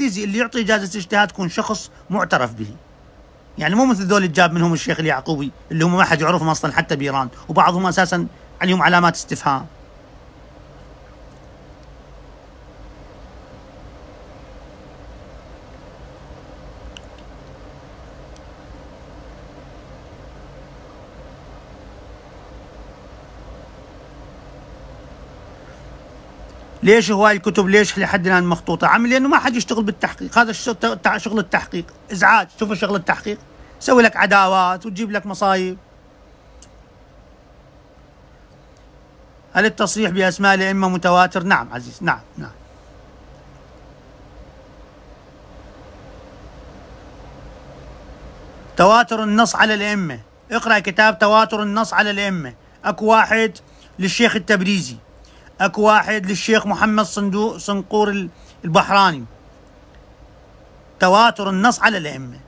التيزي اللي يعطي اجازه اجتهاد يكون شخص معترف به. يعني مو مثل ذول اللي جاب منهم الشيخ اليعقوبي اللي هم ما حد يعرفهم اصلا حتى بايران وبعضهم اساسا عليهم علامات استفهام. ليش هواي الكتب ليش لحد الان مخطوطه عمل لانه ما حد يشتغل بالتحقيق هذا شغل التحقيق ازعاج شوف شغل التحقيق سوي لك عداوات وتجيب لك مصايب هل التصريح باسماء الائمه متواتر نعم عزيز نعم نعم تواتر النص على الائمه اقرا كتاب تواتر النص على الائمه اكو واحد للشيخ التبريزي اكو واحد للشيخ محمد صندوق صنقور البحراني تواتر النص على الائمه